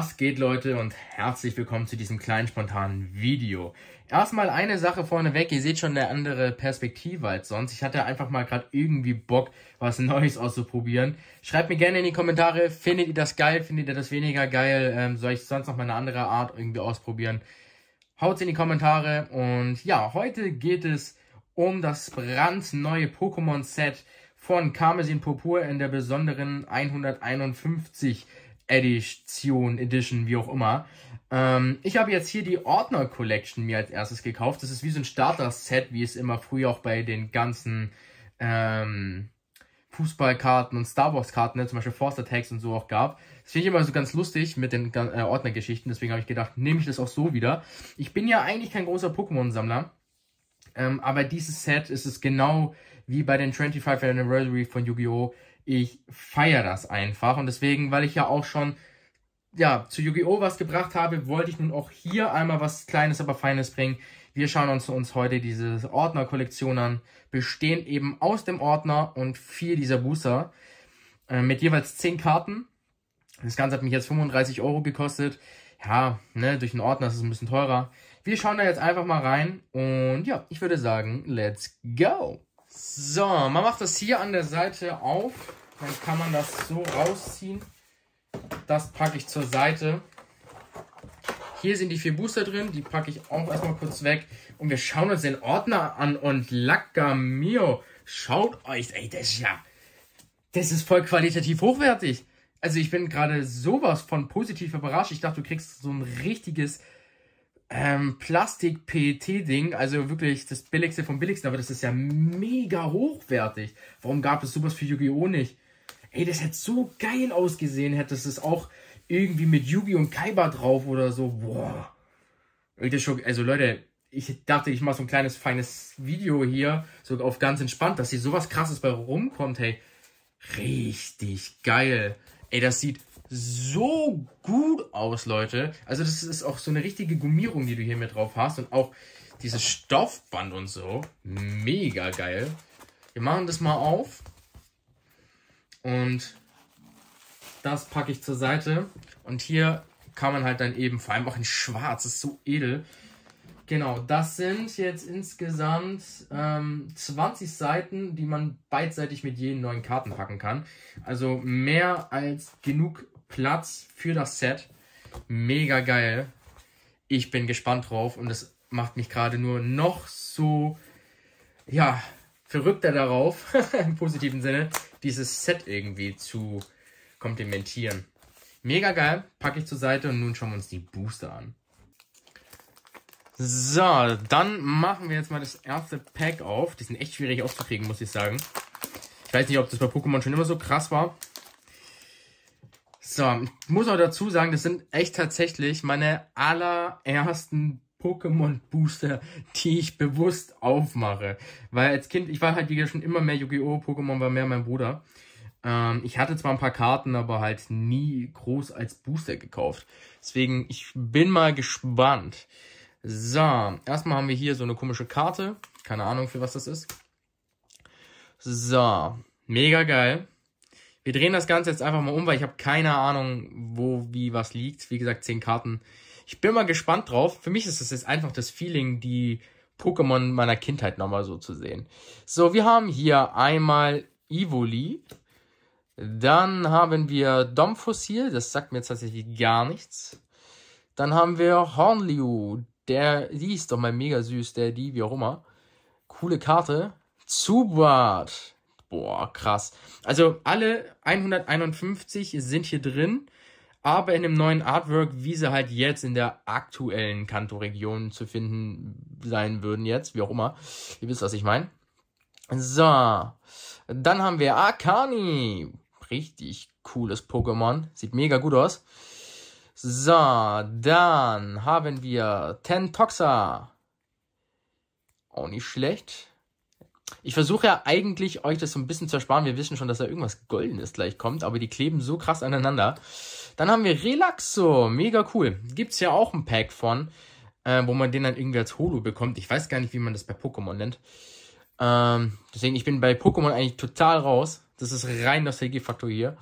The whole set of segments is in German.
Was geht Leute und herzlich willkommen zu diesem kleinen spontanen Video. Erstmal eine Sache vorneweg, ihr seht schon eine andere Perspektive als sonst. Ich hatte einfach mal gerade irgendwie Bock, was Neues auszuprobieren. Schreibt mir gerne in die Kommentare, findet ihr das geil, findet ihr das weniger geil, ähm, soll ich sonst noch mal eine andere Art irgendwie ausprobieren. Haut's in die Kommentare und ja, heute geht es um das brandneue Pokémon-Set von Karmesin Purpur in der besonderen 151 Edition, Edition, wie auch immer. Ähm, ich habe jetzt hier die Ordner Collection mir als erstes gekauft. Das ist wie so ein Starter-Set, wie es immer früher auch bei den ganzen ähm, Fußballkarten und Star Wars-Karten, ne, zum Beispiel Forster Tags und so auch gab. Das finde ich immer so ganz lustig mit den äh, Ordnergeschichten. Deswegen habe ich gedacht, nehme ich das auch so wieder. Ich bin ja eigentlich kein großer Pokémon-Sammler. Ähm, aber dieses Set ist es genau wie bei den 25 Anniversary von Yu-Gi-Oh! Ich feiere das einfach und deswegen, weil ich ja auch schon ja, zu Yu-Gi-Oh! was gebracht habe, wollte ich nun auch hier einmal was Kleines, aber Feines bringen. Wir schauen uns, uns heute diese Ordnerkollektion an, bestehen eben aus dem Ordner und vier dieser Booster äh, mit jeweils zehn Karten. Das Ganze hat mich jetzt 35 Euro gekostet. Ja, ne, durch den Ordner ist es ein bisschen teurer. Wir schauen da jetzt einfach mal rein und ja, ich würde sagen, let's go! So, man macht das hier an der Seite auf. Dann kann man das so rausziehen. Das packe ich zur Seite. Hier sind die vier Booster drin. Die packe ich auch erstmal kurz weg. Und wir schauen uns den Ordner an. Und Lacca mio, schaut euch. Ey, das ist ja... Das ist voll qualitativ hochwertig. Also ich bin gerade sowas von positiv überrascht. Ich dachte, du kriegst so ein richtiges ähm, Plastik-PET-Ding, also wirklich das billigste vom billigsten, aber das ist ja mega hochwertig. Warum gab es sowas für Yu-Gi-Oh! nicht? Ey, das hätte so geil ausgesehen, hätte es auch irgendwie mit yu Yugi und Kaiba drauf oder so. Boah. also Leute, ich dachte, ich mache so ein kleines, feines Video hier, so auf ganz entspannt, dass hier sowas krasses bei rumkommt, hey. Richtig geil. Ey, das sieht so gut aus, Leute. Also das ist auch so eine richtige Gummierung, die du hier mit drauf hast. Und auch dieses Stoffband und so. Mega geil. Wir machen das mal auf. Und das packe ich zur Seite. Und hier kann man halt dann eben, vor allem auch in schwarz, das ist so edel. Genau, das sind jetzt insgesamt ähm, 20 Seiten, die man beidseitig mit jenen neuen Karten packen kann. Also mehr als genug Platz für das Set. Mega geil. Ich bin gespannt drauf und das macht mich gerade nur noch so, ja, verrückter darauf, im positiven Sinne, dieses Set irgendwie zu komplementieren. Mega geil, packe ich zur Seite und nun schauen wir uns die Booster an. So, dann machen wir jetzt mal das erste Pack auf. Die sind echt schwierig aufzukriegen, muss ich sagen. Ich weiß nicht, ob das bei Pokémon schon immer so krass war, so, ich muss auch dazu sagen, das sind echt tatsächlich meine allerersten Pokémon Booster, die ich bewusst aufmache. Weil als Kind, ich war halt wieder schon immer mehr Yu-Gi-Oh! Pokémon war mehr mein Bruder. Ähm, ich hatte zwar ein paar Karten, aber halt nie groß als Booster gekauft. Deswegen, ich bin mal gespannt. So, erstmal haben wir hier so eine komische Karte. Keine Ahnung, für was das ist. So, mega geil. Wir drehen das Ganze jetzt einfach mal um, weil ich habe keine Ahnung, wo, wie, was liegt. Wie gesagt, 10 Karten. Ich bin mal gespannt drauf. Für mich ist das jetzt einfach das Feeling, die Pokémon meiner Kindheit nochmal so zu sehen. So, wir haben hier einmal Ivoli. Dann haben wir Domfossil. Das sagt mir tatsächlich gar nichts. Dann haben wir Hornliu. Der, die ist doch mal mega süß, der, die, wie auch immer. Coole Karte. Zubat boah, krass. Also alle 151 sind hier drin, aber in dem neuen Artwork, wie sie halt jetzt in der aktuellen Kanto-Region zu finden sein würden jetzt, wie auch immer. Ihr wisst, was ich meine. So, dann haben wir Akani. Richtig cooles Pokémon. Sieht mega gut aus. So, dann haben wir Tentoxa. Auch nicht schlecht ich versuche ja eigentlich, euch das so ein bisschen zu ersparen. Wir wissen schon, dass da irgendwas Goldenes gleich kommt, aber die kleben so krass aneinander. Dann haben wir Relaxo, mega cool. Gibt es ja auch ein Pack von, äh, wo man den dann irgendwie als Holo bekommt. Ich weiß gar nicht, wie man das bei Pokémon nennt. Ähm, deswegen, ich bin bei Pokémon eigentlich total raus. Das ist rein das Nostalgie-Faktor hier.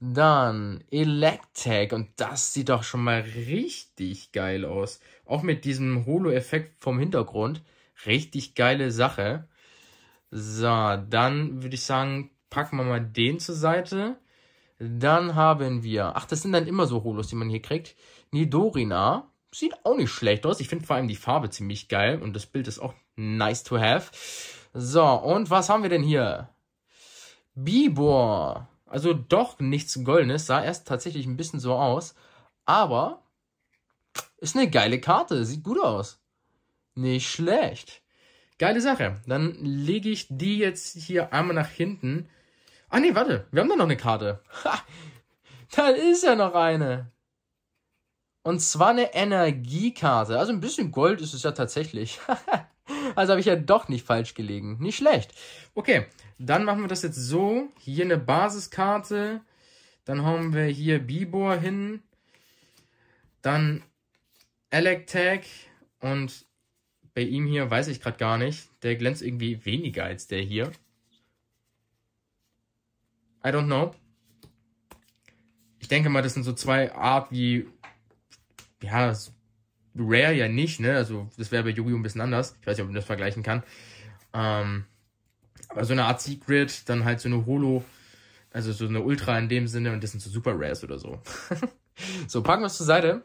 Dann Electag und das sieht doch schon mal richtig geil aus. Auch mit diesem Holo-Effekt vom Hintergrund. Richtig geile Sache. So, dann würde ich sagen, packen wir mal den zur Seite. Dann haben wir, ach, das sind dann immer so Holos, die man hier kriegt. Nidorina, sieht auch nicht schlecht aus. Ich finde vor allem die Farbe ziemlich geil und das Bild ist auch nice to have. So, und was haben wir denn hier? Bibor. Also doch nichts Goldenes, sah erst tatsächlich ein bisschen so aus, aber ist eine geile Karte, sieht gut aus. Nicht schlecht. Geile Sache. Dann lege ich die jetzt hier einmal nach hinten. Ah nee, warte, wir haben da noch eine Karte. Ha, da ist ja noch eine. Und zwar eine Energiekarte. Also ein bisschen Gold ist es ja tatsächlich. also habe ich ja doch nicht falsch gelegen. Nicht schlecht. Okay, dann machen wir das jetzt so. Hier eine Basiskarte. Dann haben wir hier Bibor hin. Dann Electag und bei ihm hier weiß ich gerade gar nicht. Der glänzt irgendwie weniger als der hier. I don't know. Ich denke mal, das sind so zwei Art wie, ja, Rare ja nicht, ne? Also das wäre bei Yu-Gi-Oh! ein bisschen anders. Ich weiß nicht, ob man das vergleichen kann. Ähm, aber so eine Art Secret, dann halt so eine Holo, also so eine Ultra in dem Sinne und das sind so Super Rares oder so. so, packen wir es zur Seite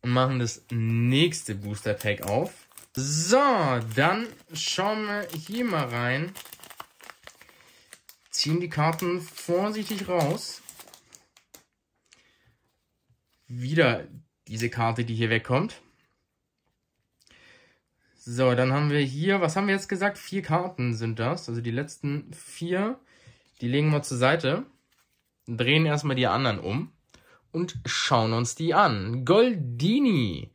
und machen das nächste Booster Pack auf. So, dann schauen wir hier mal rein. Ziehen die Karten vorsichtig raus. Wieder diese Karte, die hier wegkommt. So, dann haben wir hier, was haben wir jetzt gesagt? Vier Karten sind das. Also die letzten vier, die legen wir zur Seite. Drehen erstmal die anderen um und schauen uns die an. Goldini.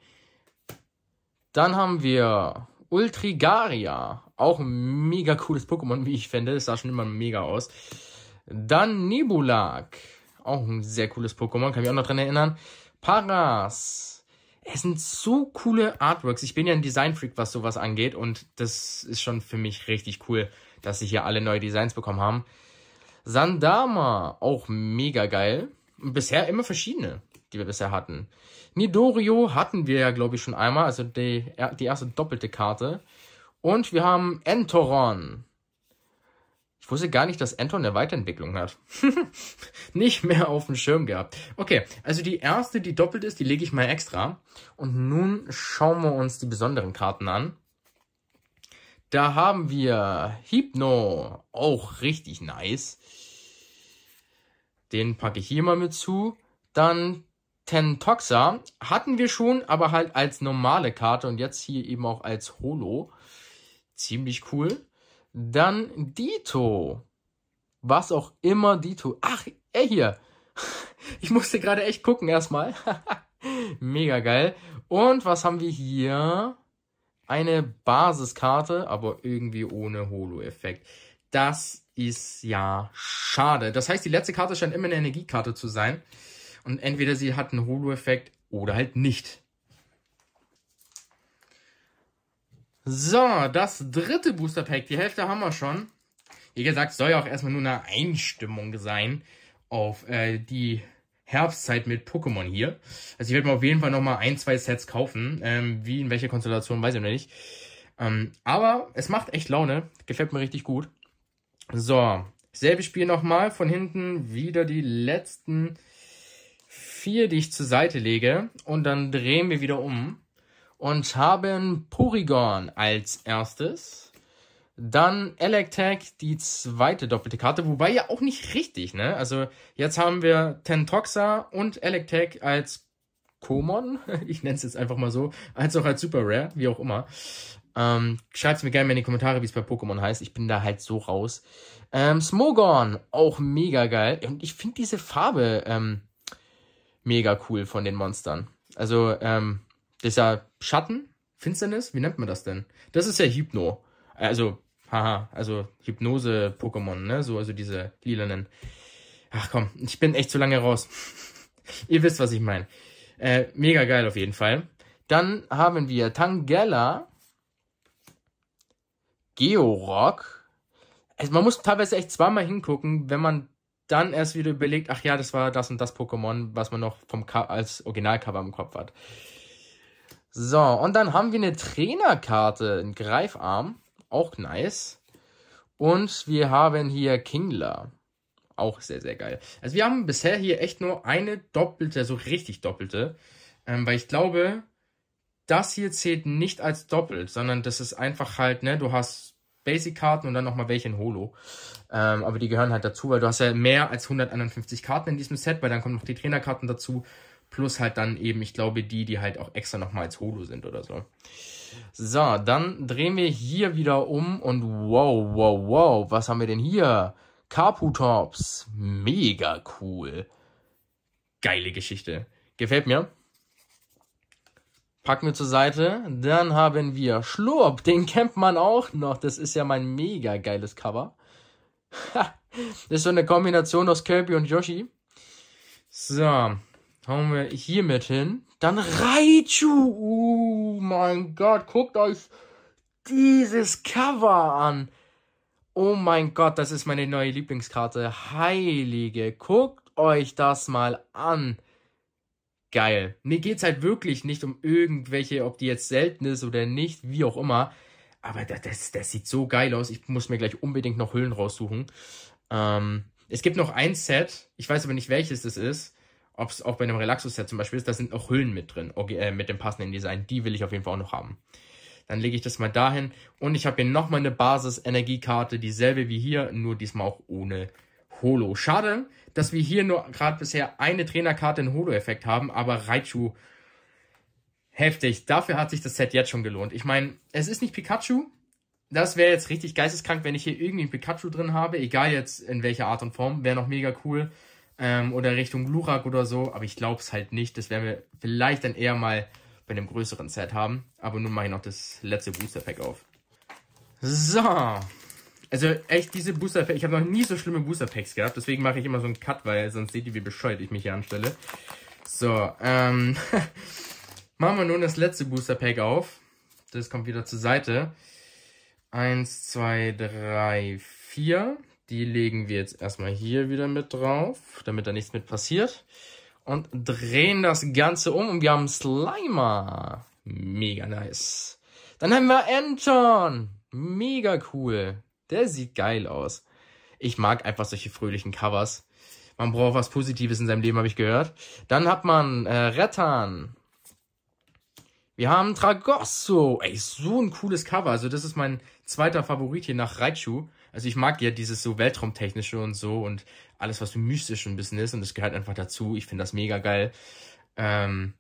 Dann haben wir Ultrigaria. Auch ein mega cooles Pokémon, wie ich finde. Das sah schon immer mega aus. Dann Nibulak. Auch ein sehr cooles Pokémon, kann mich auch noch dran erinnern. Paras. Es sind so coole Artworks. Ich bin ja ein Design-Freak, was sowas angeht. Und das ist schon für mich richtig cool, dass sie hier alle neue Designs bekommen haben. Sandama. Auch mega geil. Bisher immer verschiedene die wir bisher hatten. Nidorio hatten wir ja, glaube ich, schon einmal, also die, die erste doppelte Karte. Und wir haben Entoron. Ich wusste gar nicht, dass Anton eine Weiterentwicklung hat. nicht mehr auf dem Schirm gehabt. Okay, also die erste, die doppelt ist, die lege ich mal extra. Und nun schauen wir uns die besonderen Karten an. Da haben wir Hypno. Auch richtig nice. Den packe ich hier mal mit zu. Dann Tentoxa hatten wir schon, aber halt als normale Karte und jetzt hier eben auch als Holo. Ziemlich cool. Dann Dito. Was auch immer Dito. Ach, er hier. Ich musste gerade echt gucken erstmal. Mega geil. Und was haben wir hier? Eine Basiskarte, aber irgendwie ohne Holo-Effekt. Das ist ja schade. Das heißt, die letzte Karte scheint immer eine Energiekarte zu sein. Und entweder sie hat einen Holo-Effekt oder halt nicht. So, das dritte Booster Pack, die Hälfte haben wir schon. Wie gesagt, soll ja auch erstmal nur eine Einstimmung sein auf äh, die Herbstzeit mit Pokémon hier. Also ich werde mir auf jeden Fall nochmal ein, zwei Sets kaufen. Ähm, wie, in welcher Konstellation, weiß ich noch nicht. Ähm, aber es macht echt Laune. Gefällt mir richtig gut. So, selbes Spiel nochmal. Von hinten wieder die letzten 4, die ich zur Seite lege. Und dann drehen wir wieder um. Und haben Porygon als erstes. Dann Electag, die zweite doppelte Karte, wobei ja auch nicht richtig, ne? Also jetzt haben wir Tentoxa und Electag als Komon, ich nenne es jetzt einfach mal so, als auch als Super Rare, wie auch immer. Ähm, es mir gerne in die Kommentare, wie es bei Pokémon heißt. Ich bin da halt so raus. Ähm, Smogon, auch mega geil. Und ich finde diese Farbe ähm, mega cool von den Monstern. Also, ähm, dieser Schatten, Finsternis, wie nennt man das denn? Das ist ja Hypno. Also, haha, also Hypnose-Pokémon, ne? So, also diese lilanen. Ach komm, ich bin echt zu lange raus. Ihr wisst, was ich meine. Äh, mega geil auf jeden Fall. Dann haben wir Tangela, Georock. Also man muss teilweise echt zweimal hingucken, wenn man dann erst wieder überlegt, ach ja, das war das und das Pokémon, was man noch vom Ka als Originalcover im Kopf hat. So, und dann haben wir eine Trainerkarte, ein Greifarm, auch nice. Und wir haben hier Kingler, auch sehr, sehr geil. Also wir haben bisher hier echt nur eine doppelte, so richtig doppelte, ähm, weil ich glaube, das hier zählt nicht als doppelt, sondern das ist einfach halt, ne, du hast Basic-Karten und dann nochmal welche in Holo. Ähm, aber die gehören halt dazu, weil du hast ja mehr als 151 Karten in diesem Set, weil dann kommen noch die Trainerkarten dazu. Plus halt dann eben, ich glaube, die, die halt auch extra nochmal als Holo sind oder so. So, dann drehen wir hier wieder um und wow, wow, wow, was haben wir denn hier? Carputops, mega cool. Geile Geschichte. Gefällt mir. Packen wir zur Seite. Dann haben wir Schlurp. Den kennt man auch noch. Das ist ja mein mega geiles Cover. das ist so eine Kombination aus Kirby und Yoshi. So. Hauen wir hiermit hin. Dann Raichu. Oh mein Gott. Guckt euch dieses Cover an. Oh mein Gott, das ist meine neue Lieblingskarte. Heilige, guckt euch das mal an geil. Mir geht es halt wirklich nicht um irgendwelche, ob die jetzt selten ist oder nicht, wie auch immer. Aber das, das, das sieht so geil aus. Ich muss mir gleich unbedingt noch Hüllen raussuchen. Ähm, es gibt noch ein Set, ich weiß aber nicht welches das ist, ob es auch bei einem Relaxus-Set zum Beispiel ist, da sind noch Hüllen mit drin, äh, mit dem passenden Design. Die will ich auf jeden Fall auch noch haben. Dann lege ich das mal dahin. Und ich habe hier nochmal eine Basis-Energiekarte, dieselbe wie hier, nur diesmal auch ohne Holo. Schade, dass wir hier nur gerade bisher eine Trainerkarte in Holo-Effekt haben, aber Raichu heftig. Dafür hat sich das Set jetzt schon gelohnt. Ich meine, es ist nicht Pikachu. Das wäre jetzt richtig geisteskrank, wenn ich hier irgendwie ein Pikachu drin habe, egal jetzt in welcher Art und Form, wäre noch mega cool. Ähm, oder Richtung Glurak oder so, aber ich glaube es halt nicht. Das werden wir vielleicht dann eher mal bei einem größeren Set haben. Aber nun mache ich noch das letzte Booster-Pack auf. So, also echt, diese Booster Packs, ich habe noch nie so schlimme Booster Packs gehabt, deswegen mache ich immer so einen Cut, weil sonst seht ihr, wie bescheuert ich mich hier anstelle. So, ähm, machen wir nun das letzte Booster Pack auf. Das kommt wieder zur Seite. Eins, zwei, drei, vier. Die legen wir jetzt erstmal hier wieder mit drauf, damit da nichts mit passiert. Und drehen das Ganze um und wir haben Slimer. Mega nice. Dann haben wir Anton. Mega cool. Der sieht geil aus. Ich mag einfach solche fröhlichen Covers. Man braucht was Positives in seinem Leben, habe ich gehört. Dann hat man äh, Rettan. Wir haben Tragosso. Ey, so ein cooles Cover. Also das ist mein zweiter Favorit hier nach Raichu. Also ich mag ja dieses so Weltraumtechnische und so und alles, was so mystisch ein bisschen ist. Und das gehört einfach dazu. Ich finde das mega geil. Ähm,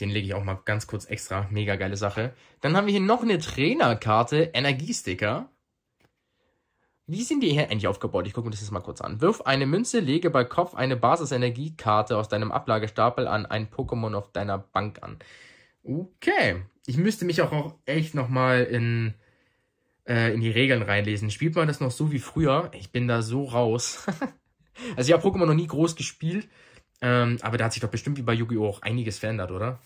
den lege ich auch mal ganz kurz extra. Mega geile Sache. Dann haben wir hier noch eine Trainerkarte, Energiesticker. Wie sind die hier eigentlich aufgebaut? Ich gucke mir das jetzt mal kurz an. Wirf eine Münze, lege bei Kopf eine Basisenergiekarte aus deinem Ablagestapel an ein Pokémon auf deiner Bank an. Okay. Ich müsste mich auch, echt nochmal in, äh, in die Regeln reinlesen. Spielt man das noch so wie früher? Ich bin da so raus. also ich habe Pokémon noch nie groß gespielt. Ähm, aber da hat sich doch bestimmt wie bei Yu-Gi-Oh! auch einiges verändert, oder?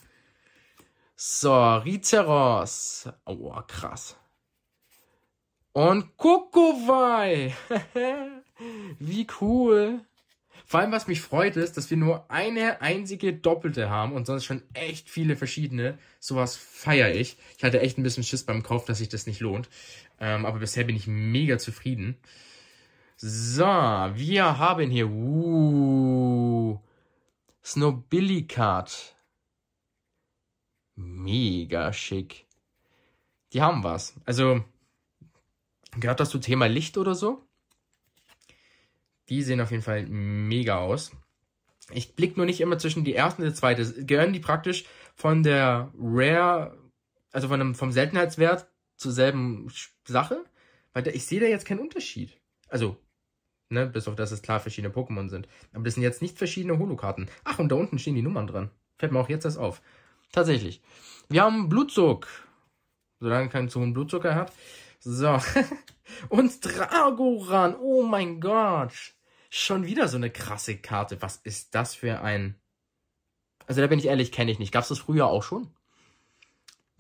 So, Rizeros. Aua, oh, krass. Und Kokowai! Wie cool! Vor allem, was mich freut, ist, dass wir nur eine einzige doppelte haben und sonst schon echt viele verschiedene. Sowas feiere ich. Ich hatte echt ein bisschen Schiss beim Kauf, dass sich das nicht lohnt. Ähm, aber bisher bin ich mega zufrieden. So, wir haben hier uh, Card. Mega schick. Die haben was. Also, Gehört das zum Thema Licht oder so? Die sehen auf jeden Fall mega aus. Ich blicke nur nicht immer zwischen die erste und die zweite. Gehören die praktisch von der Rare, also von einem, vom Seltenheitswert zur selben Sache? Weil da, ich sehe da jetzt keinen Unterschied. Also, ne, bis auf das es klar verschiedene Pokémon sind. Aber das sind jetzt nicht verschiedene Holokarten. Ach, und da unten stehen die Nummern dran. Fällt mir auch jetzt erst auf. Tatsächlich. Wir haben Blutzug. Solange keinen zu hohen Blutzucker hat. So. Und Dragoran. Oh mein Gott. Schon wieder so eine krasse Karte. Was ist das für ein... Also da bin ich ehrlich, kenne ich nicht. Gab es das früher auch schon?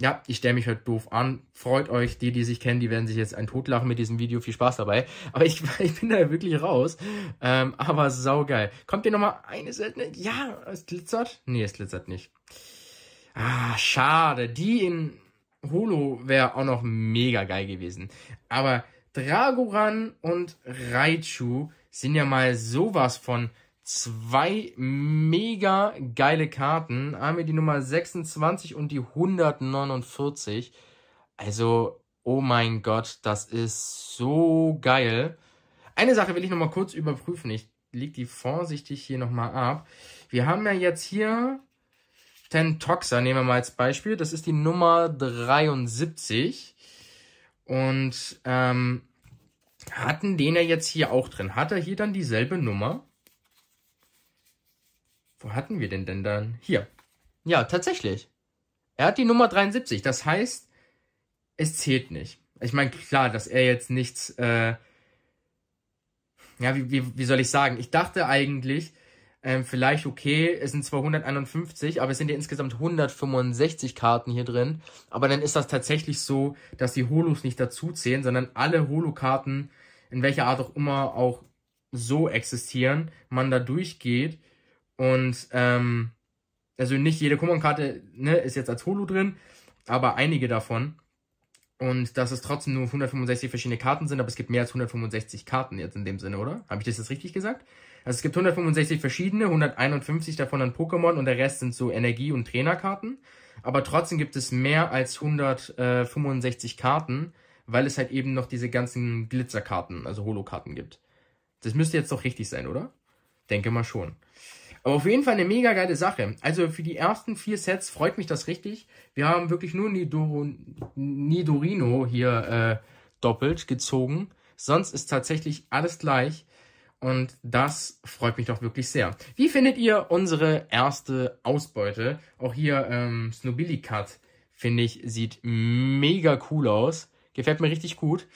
Ja, ich stelle mich heute halt doof an. Freut euch, die, die sich kennen, die werden sich jetzt ein Totlachen mit diesem Video. Viel Spaß dabei. Aber ich, ich bin da wirklich raus. Ähm, aber saugeil. Kommt hier nochmal eine seltene... Ja, es glitzert? Nee, es glitzert nicht. Ah, schade. Die in Holo wäre auch noch mega geil gewesen. Aber Dragoran und Raichu sind ja mal sowas von zwei mega geile Karten. Einmal die Nummer 26 und die 149. Also, oh mein Gott, das ist so geil. Eine Sache will ich nochmal kurz überprüfen. Ich leg die vorsichtig hier nochmal ab. Wir haben ja jetzt hier Stentoxa nehmen wir mal als Beispiel. Das ist die Nummer 73. Und ähm, hatten den er jetzt hier auch drin? Hat er hier dann dieselbe Nummer? Wo hatten wir den denn dann? Hier. Ja, tatsächlich. Er hat die Nummer 73. Das heißt, es zählt nicht. Ich meine, klar, dass er jetzt nichts. Äh, ja, wie, wie, wie soll ich sagen? Ich dachte eigentlich, ähm, vielleicht okay, es sind zwar 151, aber es sind ja insgesamt 165 Karten hier drin. Aber dann ist das tatsächlich so, dass die Holos nicht dazuzählen, sondern alle Holo-Karten, in welcher Art auch immer, auch so existieren, man da durchgeht und ähm, also nicht jede Kummernkarte ne, ist jetzt als Holo drin, aber einige davon. Und dass es trotzdem nur 165 verschiedene Karten sind, aber es gibt mehr als 165 Karten jetzt in dem Sinne, oder? Habe ich das jetzt richtig gesagt? Also es gibt 165 verschiedene, 151 davon an Pokémon und der Rest sind so Energie- und Trainerkarten. Aber trotzdem gibt es mehr als 165 Karten, weil es halt eben noch diese ganzen Glitzerkarten, also Holokarten gibt. Das müsste jetzt doch richtig sein, oder? Denke mal schon. Aber auf jeden Fall eine mega geile Sache. Also für die ersten vier Sets freut mich das richtig. Wir haben wirklich nur Nidor Nidorino hier äh, doppelt gezogen. Sonst ist tatsächlich alles gleich. Und das freut mich doch wirklich sehr. Wie findet ihr unsere erste Ausbeute? Auch hier ähm, Snobilly Cut, finde ich, sieht mega cool aus. Gefällt mir richtig gut.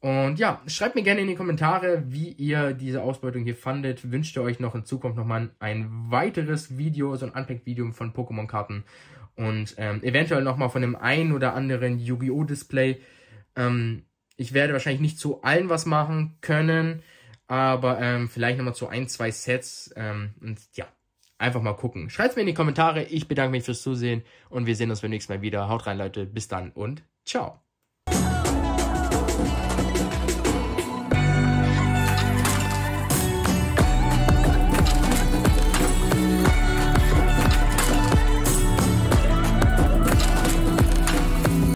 Und ja, schreibt mir gerne in die Kommentare, wie ihr diese Ausbeutung hier fandet. Wünscht ihr euch noch in Zukunft nochmal ein weiteres Video, so ein Unpack-Video von Pokémon-Karten und ähm, eventuell nochmal von dem einen oder anderen Yu-Gi-Oh! Display. Ähm, ich werde wahrscheinlich nicht zu allen was machen können. Aber ähm, vielleicht nochmal zu ein, zwei Sets. Ähm, und ja, einfach mal gucken. Schreibt mir in die Kommentare. Ich bedanke mich fürs Zusehen und wir sehen uns beim nächsten Mal wieder. Haut rein, Leute. Bis dann und ciao.